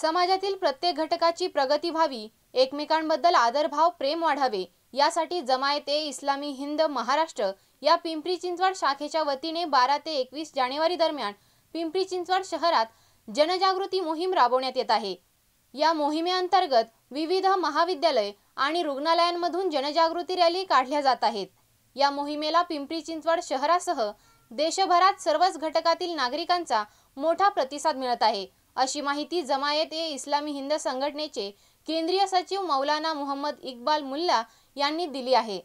समाजातील प्रत्येक घटकाची प्रगती व्हावी एकमेकांबद्दल आदरभाव प्रेम वाढावे यासाठी जमायते इस्लामी हिंद महाराष्ट्र या पिंपरी चिंचवड शाखेच्या वतीने बारा ते एकवीस जानेवारी दरम्यान पिंपरी चिंचवड शहरात जनजागृती मोहीम राबवण्यात येत आहे या मोहिमेअंतर्गत विविध महाविद्यालय आणि रुग्णालयांमधून जनजागृती रॅली काढल्या जात आहेत या मोहिमेला पिंपरी चिंचवड शहरासह देशभरात सर्वच घटकातील नागरिकांचा मोठा प्रतिसाद मिळत आहे अशी माहिती जमायत ए इस्लामी हिंद संघटनेचे केंद्रीय सचिव मौलाना मोहम्मद इकबाल मुल्ला यांनी दिली आहे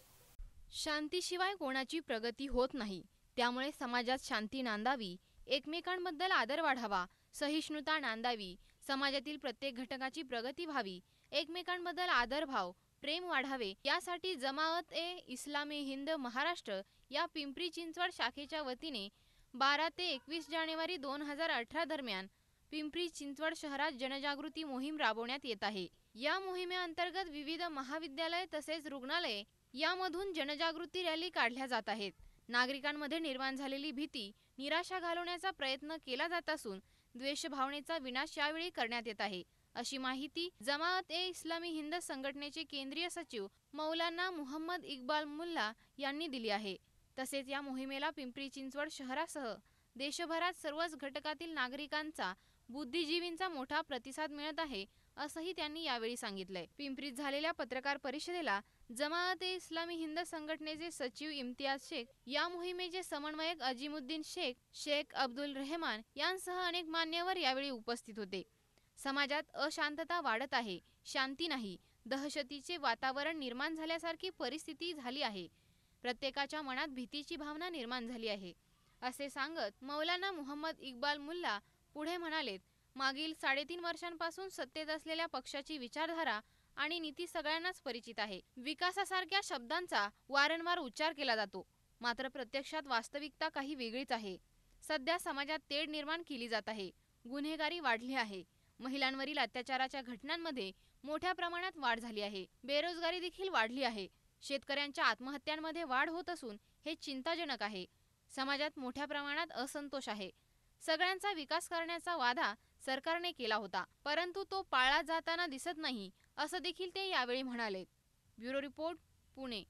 शांतीशिवाय कोणाची प्रगती होत नाही त्यामुळे समाजात शांती नांदावी एकमेकांबद्दल आदर वाढावा सहिष्णुता नांदावी समाजातील प्रत्येक घटकाची प्रगती व्हावी एकमेकांबद्दल आदरभाव प्रेम वाढावे यासाठी जमावत ए इस्लामी हिंद महाराष्ट्र या पिंपरी चिंचवड शाखेच्या वतीने बारा ते एकवीस जानेवारी दोन हजार अठरा दरम्यान पिंपरी चिंचवड शहरात जनजागृती मोहीम राबवण्यात येत आहे या मोहिमेअंतर्गत विविध महाविद्यालय तसेच रुग्णालये यामधून जनजागृती रॅली काढल्या जात आहेत नागरिकांमध्ये निर्माण झालेली भीती निराशा घालवण्याचा प्रयत्न केला जात असून द्वेषभावनेचा विनाश यावेळी करण्यात येत आहे अशी माहिती जमात ए इस्लामी हिंद संघटनेचे केंद्रीय सचिव मौलाना मुहम्मद इक्बाल मुल्ला यांनी दिली आहे तसेच या मोहिमेला पिंपरी चिंचवड शहरासह देशभरात सर्वच घटकातील नागरिकांचा बुद्धिजीवींचा मोठा प्रतिसाद मिळत आहे असंही त्यांनी यावेळी सांगितलंय पिंपरीत झालेल्या पत्रकार परिषदेला ए इस्लामी हिंद संघटनेचे सचिव इम्तियाज शेख या मोहिमेचे समन्वयक अजिमुद्दीन शेख शेख अब्दुल रहमान यांसह अनेक मान्यवर यावेळी उपस्थित होते समाजात अशांतता वाढत आहे शांती नाही दहशतीचे वातावरण निर्माण झाल्यासारखी परिस्थिती झाली आहे प्रत्येकाच्या मनात भीतीची भावना निर्माण झाली आहे असे सांगत मौलाना मुहम्मद इक्बाल मुल्ला पुढे म्हणालेत मागील साडेतीन वर्षांपासून सत्तेत असलेल्या पक्षाची विचारधारा आणि नीती सगळ्यांनाच परिचित आहे विकासासारख्या शब्दांचा वारंवार उच्चार केला जातो मात्र प्रत्यक्षात वास्तविकता काही वेगळीच आहे सध्या समाजात तेढ निर्माण केली जात आहे गुन्हेगारी वाढली आहे महिलांवरील अत्याचाराच्या घटनांमध्ये मोठ्या प्रमाणात वाढ झाली आहे बेरोजगारी देखील वाढली आहे शेतकऱ्यांच्या आत्महत्यांमध्ये वाढ होत असून हे चिंताजनक आहे समाजात मोठ्या प्रमाणात असंतोष आहे सगळ्यांचा विकास करण्याचा वादा सरकारने केला होता परंतु तो पाळला जाताना दिसत नाही असं देखील ते यावेळी म्हणाले ब्युरो रिपोर्ट पुणे